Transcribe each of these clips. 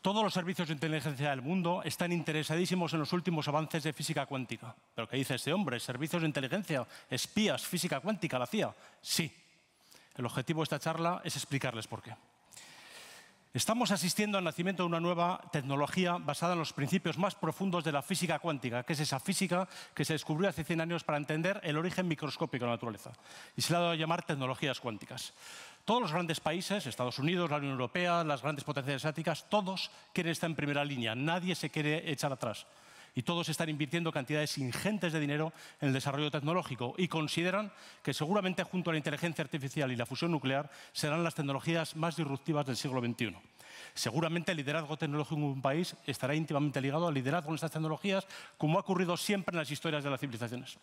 todos los servicios de inteligencia del mundo están interesadísimos en los últimos avances de física cuántica. ¿Pero qué dice este hombre? ¿Servicios de inteligencia? ¿Espías? ¿Física cuántica? ¿La CIA? Sí. El objetivo de esta charla es explicarles por qué. Estamos asistiendo al nacimiento de una nueva tecnología basada en los principios más profundos de la física cuántica, que es esa física que se descubrió hace 100 años para entender el origen microscópico de la naturaleza. Y se la ha dado a llamar tecnologías cuánticas. Todos los grandes países, Estados Unidos, la Unión Europea, las grandes potencias asiáticas, todos quieren estar en primera línea, nadie se quiere echar atrás. Y todos están invirtiendo cantidades ingentes de dinero en el desarrollo tecnológico y consideran que seguramente junto a la inteligencia artificial y la fusión nuclear serán las tecnologías más disruptivas del siglo XXI. Seguramente el liderazgo tecnológico en un país estará íntimamente ligado al liderazgo en estas tecnologías, como ha ocurrido siempre en las historias de las civilizaciones.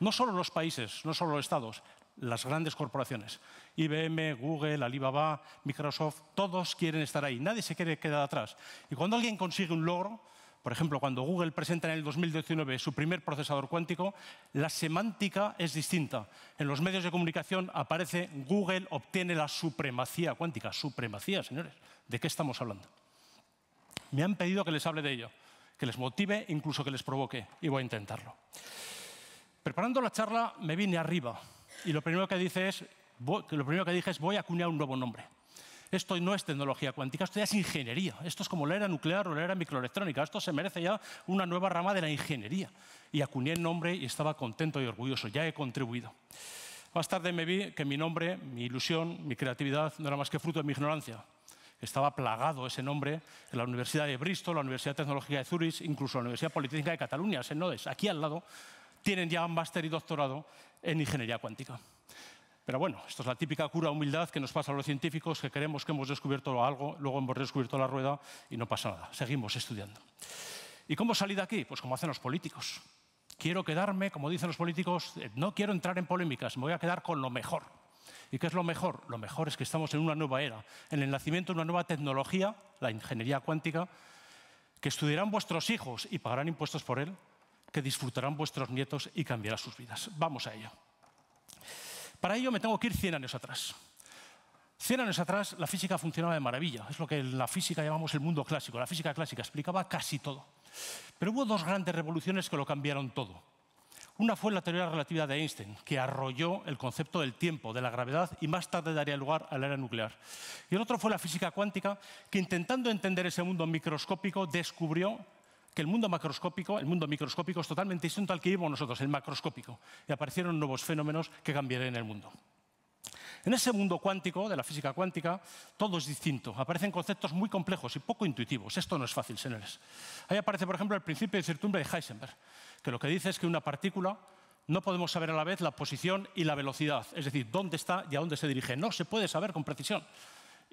No solo los países, no solo los estados, las grandes corporaciones. IBM, Google, Alibaba, Microsoft, todos quieren estar ahí, nadie se quiere quedar atrás. Y cuando alguien consigue un logro, por ejemplo, cuando Google presenta en el 2019 su primer procesador cuántico, la semántica es distinta. En los medios de comunicación aparece Google obtiene la supremacía cuántica. Supremacía, señores. ¿De qué estamos hablando? Me han pedido que les hable de ello, que les motive, incluso que les provoque, y voy a intentarlo. Preparando la charla me vine arriba, y lo primero que dice es, lo primero que dije es voy a acuñar un nuevo nombre. Esto no es tecnología cuántica, esto ya es ingeniería. Esto es como la era nuclear o la era microelectrónica. Esto se merece ya una nueva rama de la ingeniería. Y acuñé el nombre y estaba contento y orgulloso. Ya he contribuido. Más tarde me vi que mi nombre, mi ilusión, mi creatividad no era más que fruto de mi ignorancia. Estaba plagado ese nombre en la Universidad de Bristol, la Universidad Tecnológica de Zurich, incluso la Universidad Politécnica de Cataluña, en Nodes, aquí al lado, tienen ya máster y doctorado en ingeniería cuántica. Pero bueno, esto es la típica cura humildad que nos pasa a los científicos, que creemos que hemos descubierto algo, luego hemos descubierto la rueda y no pasa nada, seguimos estudiando. ¿Y cómo salir de aquí? Pues como hacen los políticos. Quiero quedarme, como dicen los políticos, eh, no quiero entrar en polémicas, me voy a quedar con lo mejor. ¿Y qué es lo mejor? Lo mejor es que estamos en una nueva era, en el nacimiento de una nueva tecnología, la ingeniería cuántica, que estudiarán vuestros hijos y pagarán impuestos por él, que disfrutarán vuestros nietos y cambiará sus vidas. Vamos a ello. Para ello me tengo que ir 100 años atrás. 100 años atrás la física funcionaba de maravilla, es lo que en la física llamamos el mundo clásico. La física clásica explicaba casi todo. Pero hubo dos grandes revoluciones que lo cambiaron todo. Una fue la teoría de la relatividad de Einstein, que arrolló el concepto del tiempo, de la gravedad y más tarde daría lugar a la era nuclear. Y el otro fue la física cuántica, que intentando entender ese mundo microscópico descubrió que el mundo macroscópico, el mundo microscópico es totalmente distinto al que vivimos nosotros, el macroscópico, y aparecieron nuevos fenómenos que cambiarían el mundo. En ese mundo cuántico, de la física cuántica, todo es distinto. Aparecen conceptos muy complejos y poco intuitivos. Esto no es fácil, señores. Ahí aparece, por ejemplo, el principio de incertidumbre de Heisenberg, que lo que dice es que una partícula no podemos saber a la vez la posición y la velocidad, es decir, dónde está y a dónde se dirige. No se puede saber con precisión.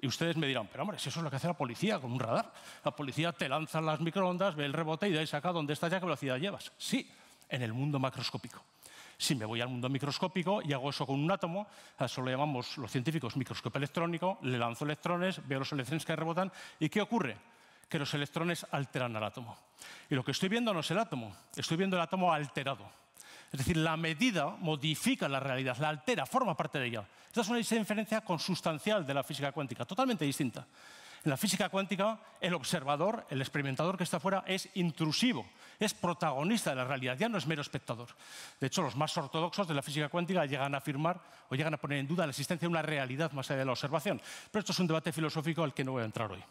Y ustedes me dirán, pero hombre, si eso es lo que hace la policía con un radar. La policía te lanza las microondas, ve el rebote y de acá, dónde está ya qué velocidad llevas. Sí, en el mundo macroscópico. Si me voy al mundo microscópico y hago eso con un átomo, a eso lo llamamos los científicos microscopio electrónico, le lanzo electrones, veo los electrones que rebotan y ¿qué ocurre? Que los electrones alteran al átomo. Y lo que estoy viendo no es el átomo, estoy viendo el átomo alterado. Es decir, la medida modifica la realidad, la altera, forma parte de ella. Esta es una diferencia consustancial de la física cuántica, totalmente distinta. En la física cuántica, el observador, el experimentador que está fuera, es intrusivo, es protagonista de la realidad, ya no es mero espectador. De hecho, los más ortodoxos de la física cuántica llegan a afirmar o llegan a poner en duda la existencia de una realidad más allá de la observación. Pero esto es un debate filosófico al que no voy a entrar hoy.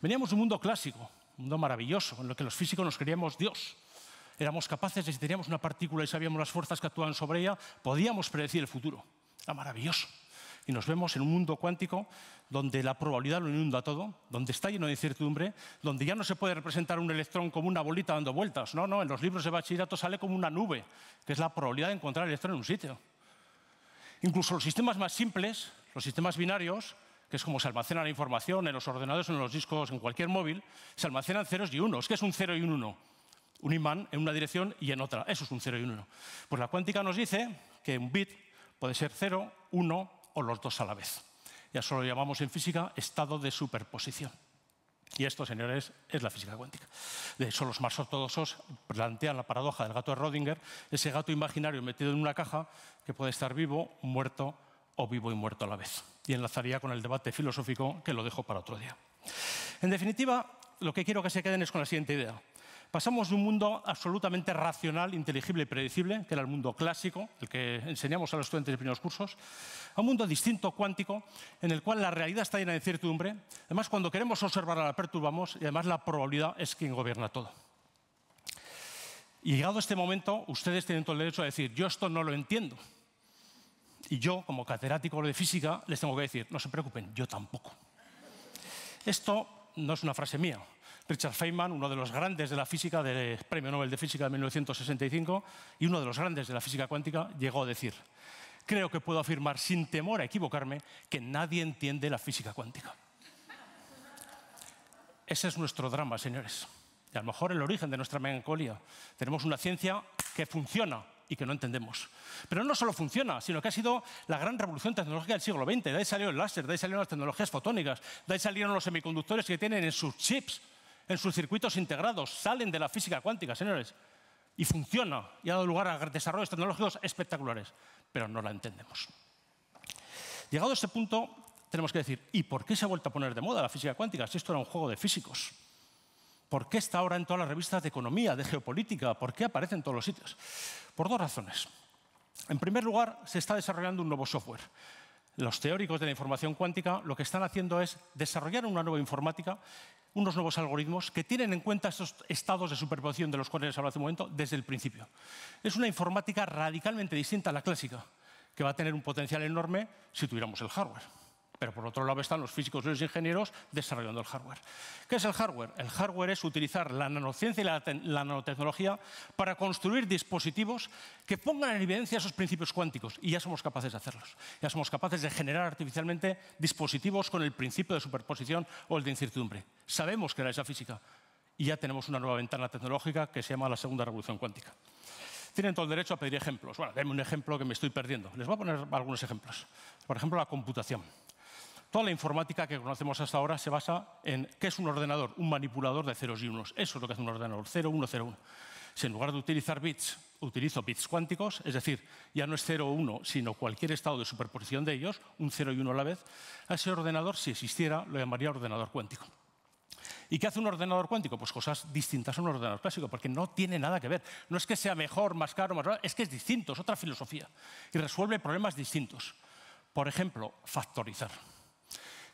Veníamos de un mundo clásico, un mundo maravilloso, en el que los físicos nos creíamos Dios éramos capaces de si teníamos una partícula y sabíamos las fuerzas que actúan sobre ella, podíamos predecir el futuro. Era maravilloso. Y nos vemos en un mundo cuántico donde la probabilidad lo inunda todo, donde está lleno de incertidumbre, donde ya no se puede representar un electrón como una bolita dando vueltas. No, no, en los libros de bachillerato sale como una nube, que es la probabilidad de encontrar el electrón en un sitio. Incluso los sistemas más simples, los sistemas binarios, que es como se almacena la información en los ordenadores, en los discos, en cualquier móvil, se almacenan ceros y unos. que es un cero y un uno? un imán en una dirección y en otra. Eso es un cero y un 1. Pues la cuántica nos dice que un bit puede ser cero, uno o los dos a la vez. Ya solo lo llamamos en física estado de superposición. Y esto, señores, es la física cuántica. De hecho, los más ortodoxos plantean la paradoja del gato de Rödinger, ese gato imaginario metido en una caja que puede estar vivo, muerto o vivo y muerto a la vez. Y enlazaría con el debate filosófico que lo dejo para otro día. En definitiva, lo que quiero que se queden es con la siguiente idea. Pasamos de un mundo absolutamente racional, inteligible y predecible, que era el mundo clásico, el que enseñamos a los estudiantes de primeros cursos, a un mundo distinto, cuántico, en el cual la realidad está llena de incertidumbre. Además, cuando queremos observarla, la perturbamos y además la probabilidad es quien gobierna todo. Y llegado este momento, ustedes tienen todo el derecho a decir, yo esto no lo entiendo. Y yo, como catedrático de física, les tengo que decir, no se preocupen, yo tampoco. Esto no es una frase mía, Richard Feynman, uno de los grandes de la física, del Premio Nobel de Física de 1965, y uno de los grandes de la física cuántica, llegó a decir, creo que puedo afirmar sin temor a equivocarme que nadie entiende la física cuántica. Ese es nuestro drama, señores. Y a lo mejor el origen de nuestra melancolía. Tenemos una ciencia que funciona, y que no entendemos. Pero no solo funciona, sino que ha sido la gran revolución tecnológica del siglo XX. De ahí salió el láser, de ahí salieron las tecnologías fotónicas, de ahí salieron los semiconductores que tienen en sus chips en sus circuitos integrados, salen de la física cuántica, señores, y funciona y ha dado lugar a desarrollos tecnológicos espectaculares, pero no la entendemos. Llegado a este punto, tenemos que decir, ¿y por qué se ha vuelto a poner de moda la física cuántica si esto era un juego de físicos? ¿Por qué está ahora en todas las revistas de economía, de geopolítica? ¿Por qué aparece en todos los sitios? Por dos razones. En primer lugar, se está desarrollando un nuevo software. Los teóricos de la información cuántica lo que están haciendo es desarrollar una nueva informática unos nuevos algoritmos que tienen en cuenta estos estados de superposición de los cuales les hace un momento desde el principio. Es una informática radicalmente distinta a la clásica, que va a tener un potencial enorme si tuviéramos el hardware. Pero por otro lado están los físicos y los ingenieros desarrollando el hardware. ¿Qué es el hardware? El hardware es utilizar la nanociencia y la, nanotecnología para construir dispositivos que pongan en evidencia esos principios cuánticos. Y ya somos capaces de hacerlos. Ya somos capaces de generar artificialmente dispositivos con el principio de superposición o el de incertidumbre. Sabemos que era esa física. Y ya tenemos una nueva ventana tecnológica que se llama la segunda revolución cuántica. Tienen todo el derecho a pedir ejemplos. Bueno, denme un ejemplo que me estoy perdiendo. Les voy a poner algunos ejemplos. Por ejemplo, la computación. Toda la informática que conocemos hasta ahora se basa en qué es un ordenador, un manipulador de ceros y unos. Eso es lo que hace un ordenador, 0, 1, 0, 1. Si en lugar de utilizar bits utilizo bits cuánticos, es decir, ya no es 0 o 1, sino cualquier estado de superposición de ellos, un 0 y 1 a la vez, a ese ordenador, si existiera, lo llamaría ordenador cuántico. ¿Y qué hace un ordenador cuántico? Pues cosas distintas a un ordenador clásico, porque no tiene nada que ver. No es que sea mejor, más caro, más raro, es que es distinto, es otra filosofía. Y resuelve problemas distintos. Por ejemplo, factorizar.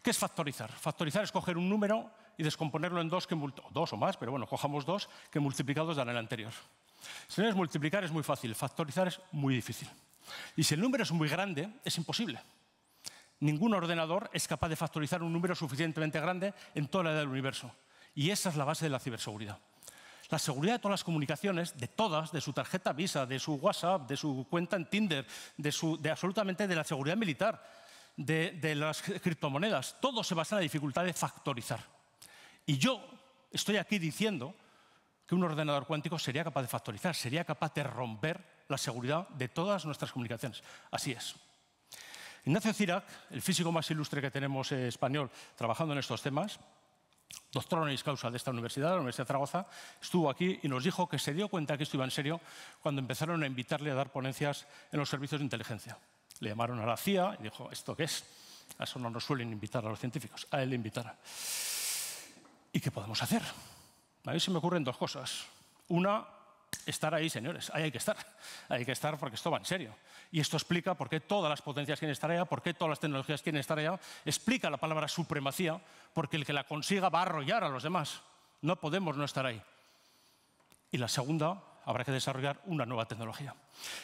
¿Qué es factorizar? Factorizar es coger un número y descomponerlo en dos, que, dos o más, pero bueno, cojamos dos, que multiplicados dan el anterior. Si es multiplicar es muy fácil, factorizar es muy difícil. Y si el número es muy grande, es imposible. Ningún ordenador es capaz de factorizar un número suficientemente grande en toda la edad del universo. Y esa es la base de la ciberseguridad. La seguridad de todas las comunicaciones, de todas, de su tarjeta Visa, de su WhatsApp, de su cuenta en Tinder, de, su, de absolutamente de la seguridad militar, de, las criptomonedas, todo se basa en la dificultad de factorizar. Y yo estoy aquí diciendo que un ordenador cuántico sería capaz de factorizar, sería capaz de romper la seguridad de todas nuestras comunicaciones. Así es. Ignacio Cirac, el físico más ilustre que tenemos español trabajando en estos temas, doctor honoris causa de esta universidad, la Universidad de Zaragoza, estuvo aquí y nos dijo que se dio cuenta que esto iba en serio cuando empezaron a invitarle a dar ponencias en los servicios de inteligencia. Le llamaron a la CIA y dijo, ¿esto qué es? A eso no nos suelen invitar a los científicos, a él le invitaron. ¿Y qué podemos hacer? A mí se me ocurren dos cosas. Una, estar ahí, señores. Ahí hay que estar. hay que estar porque esto va en serio. Y esto explica por qué todas las potencias quieren estar allá, por qué todas las tecnologías quieren estar allá. Explica la palabra supremacía, porque el que la consiga va a arrollar a los demás. No podemos no estar ahí. Y la segunda, habrá que desarrollar una nueva tecnología.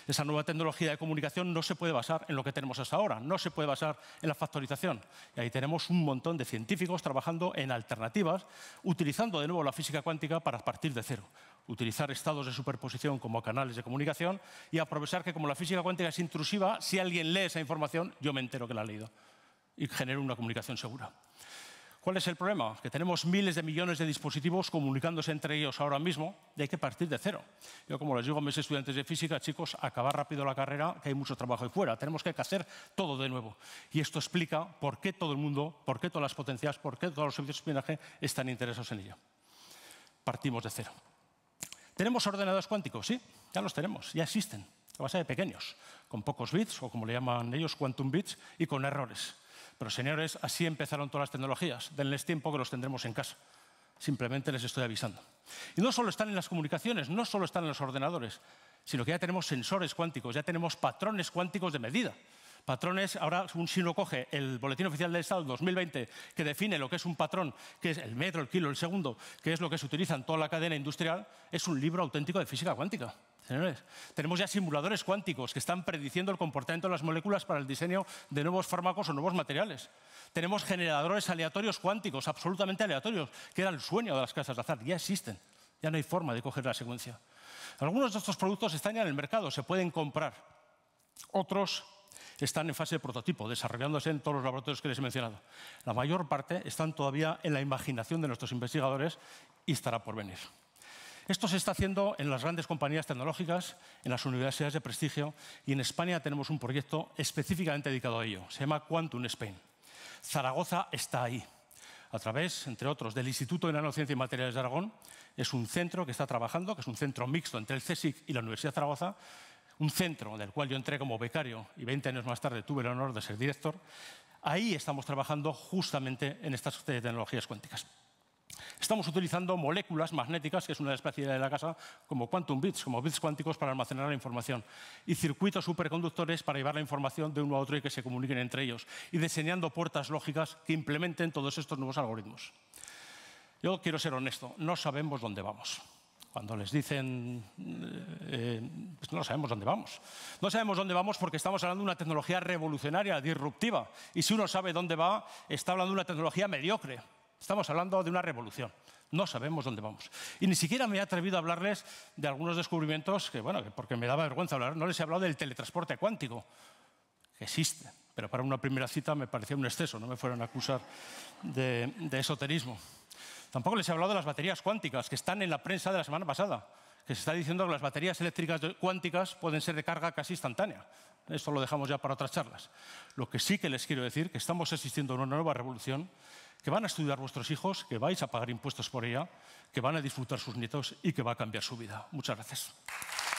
Esa nueva tecnología de comunicación no se puede basar en lo que tenemos hasta ahora, no se puede basar en la factorización. Y ahí tenemos un montón de científicos trabajando en alternativas, utilizando de nuevo la física cuántica para partir de cero. Utilizar estados de superposición como canales de comunicación y aprovechar que como la física cuántica es intrusiva, si alguien lee esa información, yo me entero que la ha leído y genero una comunicación segura. ¿Cuál es el problema? Que tenemos miles de millones de dispositivos comunicándose entre ellos ahora mismo y hay que partir de cero. Yo, como les digo a mis estudiantes de física, chicos, acabar rápido la carrera, que hay mucho trabajo ahí fuera. Tenemos que hacer todo de nuevo. Y esto explica por qué todo el mundo, por qué todas las potencias, por qué todos los servicios de espionaje están interesados en ello. Partimos de cero. ¿Tenemos ordenadores cuánticos? Sí, ya los tenemos, ya existen. A base de pequeños, con pocos bits, o como le llaman ellos, quantum bits, y con errores. Pero señores, así empezaron todas las tecnologías. Denles tiempo que los tendremos en casa. Simplemente les estoy avisando. Y no solo están en las comunicaciones, no solo están en los ordenadores, sino que ya tenemos sensores cuánticos, ya tenemos patrones cuánticos de medida. Patrones, ahora un uno coge el Boletín Oficial del Estado 2020, que define lo que es un patrón, que es el metro, el kilo, el segundo, que es lo que se utiliza en toda la cadena industrial, es un libro auténtico de física cuántica tenemos ya simuladores cuánticos que están prediciendo el comportamiento de las moléculas para el diseño de nuevos fármacos o nuevos materiales. Tenemos generadores aleatorios cuánticos, absolutamente aleatorios, que era el sueño de las casas de azar. Ya existen, ya no hay forma de coger la secuencia. Algunos de estos productos están ya en el mercado, se pueden comprar. Otros están en fase de prototipo, desarrollándose en todos los laboratorios que les he mencionado. La mayor parte están todavía en la imaginación de nuestros investigadores y estará por venir. Esto se está haciendo en las grandes compañías tecnológicas, en las universidades de prestigio y en España tenemos un proyecto específicamente dedicado a ello. Se llama Quantum Spain. Zaragoza está ahí a través, entre otros, del Instituto de Nanociencia y Materiales de Aragón. Es un centro que está trabajando, que es un centro mixto entre el CSIC y la Universidad de Zaragoza, un centro del cual yo entré como becario y 20 años más tarde tuve el honor de ser director. Ahí estamos trabajando justamente en estas tecnologías cuánticas. Estamos utilizando moléculas magnéticas, que es una especie de la casa, como quantum bits, como bits cuánticos para almacenar la información, y circuitos superconductores para llevar la información de uno a otro y que se comuniquen entre ellos, y diseñando puertas lógicas que implementen todos estos nuevos algoritmos. Yo quiero ser honesto, no sabemos dónde vamos. Cuando les dicen, eh, eh, pues no sabemos dónde vamos. No sabemos dónde vamos porque estamos hablando de una tecnología revolucionaria, disruptiva. Y si uno sabe dónde va, está hablando de una tecnología mediocre Estamos hablando de una revolución. No sabemos dónde vamos. Y ni siquiera me he atrevido a hablarles de algunos descubrimientos que, bueno, porque me daba vergüenza hablar, no les he hablado del teletransporte cuántico, que existe. Pero para una primera cita me parecía un exceso, no me fueran a acusar de, esoterismo. Tampoco les he hablado de las baterías cuánticas, que están en la prensa de la semana pasada, que se está diciendo que las baterías eléctricas cuánticas pueden ser de carga casi instantánea. Esto lo dejamos ya para otras charlas. Lo que sí que les quiero decir, que estamos existiendo a una nueva revolución que van a estudiar vuestros hijos, que vais a pagar impuestos por ella, que van a disfrutar sus nietos y que va a cambiar su vida. Muchas gracias.